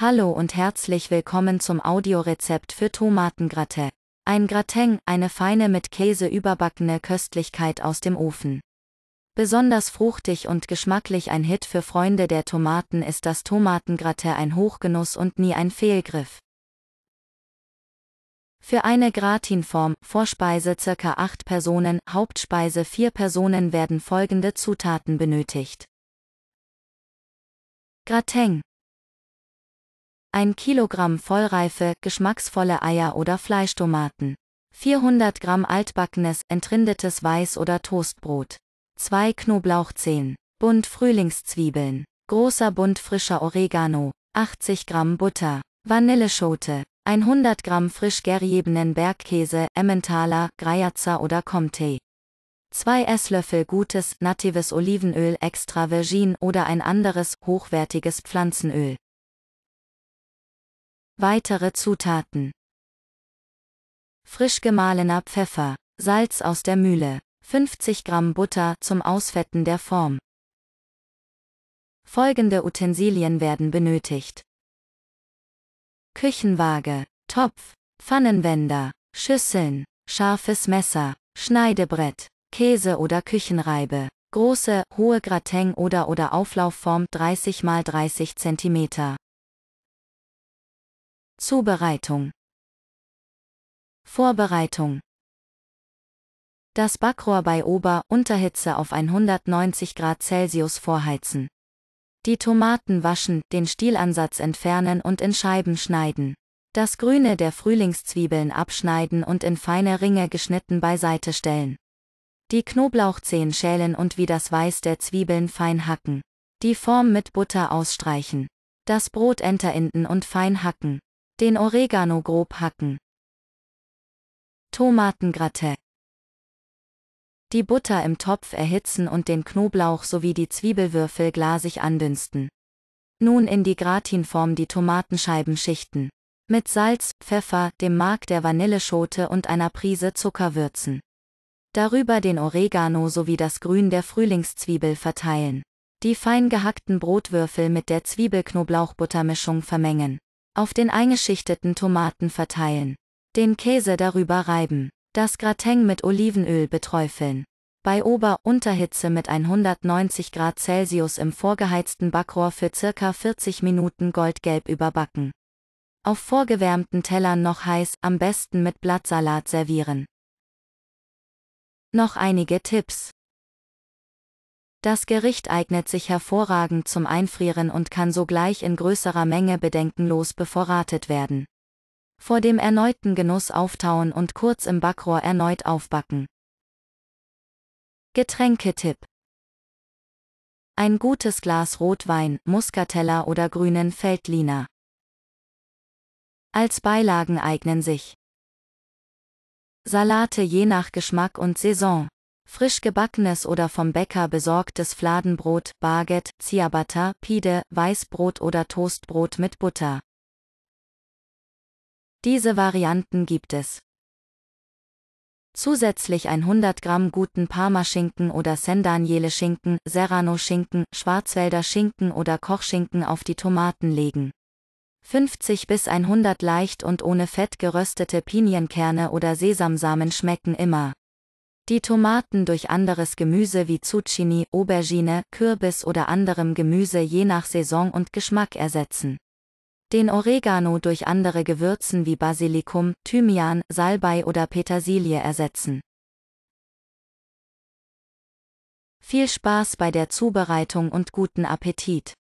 Hallo und herzlich willkommen zum Audiorezept für Tomatengratin. Ein Gratin, eine feine mit Käse überbackene Köstlichkeit aus dem Ofen. Besonders fruchtig und geschmacklich ein Hit für Freunde der Tomaten ist das Tomatengratin ein Hochgenuss und nie ein Fehlgriff. Für eine Gratinform, Vorspeise ca. 8 Personen, Hauptspeise 4 Personen werden folgende Zutaten benötigt. Gratin 1 Kilogramm vollreife, geschmacksvolle Eier oder Fleischtomaten. 400 Gramm altbackenes, entrindetes Weiß- oder Toastbrot. 2 Knoblauchzehen. Bunt Frühlingszwiebeln. Großer Bund frischer Oregano. 80 Gramm Butter. Vanilleschote. 100 Gramm frisch geriebenen Bergkäse, Emmentaler, Greiazer oder Comté. 2 Esslöffel gutes, natives Olivenöl extra virgin oder ein anderes, hochwertiges Pflanzenöl. Weitere Zutaten. Frisch gemahlener Pfeffer, Salz aus der Mühle, 50 Gramm Butter zum Ausfetten der Form. Folgende Utensilien werden benötigt. Küchenwaage, Topf, Pfannenwender, Schüsseln, scharfes Messer, Schneidebrett, Käse oder Küchenreibe, große, hohe Gratin oder oder Auflaufform 30 x 30 cm. Zubereitung Vorbereitung Das Backrohr bei Ober- Unterhitze auf 190 Grad Celsius vorheizen. Die Tomaten waschen, den Stielansatz entfernen und in Scheiben schneiden. Das Grüne der Frühlingszwiebeln abschneiden und in feine Ringe geschnitten beiseite stellen. Die Knoblauchzehen schälen und wie das Weiß der Zwiebeln fein hacken. Die Form mit Butter ausstreichen. Das Brot enterinden und fein hacken. Den Oregano grob hacken. Tomatengratin. Die Butter im Topf erhitzen und den Knoblauch sowie die Zwiebelwürfel glasig andünsten. Nun in die Gratinform die Tomatenscheiben schichten. Mit Salz, Pfeffer, dem Mark der Vanilleschote und einer Prise Zucker würzen. Darüber den Oregano sowie das Grün der Frühlingszwiebel verteilen. Die fein gehackten Brotwürfel mit der Zwiebelknoblauchbuttermischung vermengen. Auf den eingeschichteten Tomaten verteilen. Den Käse darüber reiben. Das Grateng mit Olivenöl beträufeln. Bei Ober- Unterhitze mit 190 Grad Celsius im vorgeheizten Backrohr für circa 40 Minuten goldgelb überbacken. Auf vorgewärmten Tellern noch heiß, am besten mit Blattsalat servieren. Noch einige Tipps. Das Gericht eignet sich hervorragend zum Einfrieren und kann sogleich in größerer Menge bedenkenlos bevorratet werden. Vor dem erneuten Genuss auftauen und kurz im Backrohr erneut aufbacken. Getränketipp Ein gutes Glas Rotwein, Muscatella oder grünen Feldliner. Als Beilagen eignen sich Salate je nach Geschmack und Saison. Frisch gebackenes oder vom Bäcker besorgtes Fladenbrot, Baguette, Ciabatta, Pide, Weißbrot oder Toastbrot mit Butter. Diese Varianten gibt es. Zusätzlich 100 Gramm guten Parmaschinken oder Sendaniele Schinken, Serrano Schinken, Schwarzwälder Schinken oder Kochschinken auf die Tomaten legen. 50 bis 100 leicht und ohne Fett geröstete Pinienkerne oder Sesamsamen schmecken immer die Tomaten durch anderes Gemüse wie Zucchini, Aubergine, Kürbis oder anderem Gemüse je nach Saison und Geschmack ersetzen. Den Oregano durch andere Gewürzen wie Basilikum, Thymian, Salbei oder Petersilie ersetzen. Viel Spaß bei der Zubereitung und guten Appetit!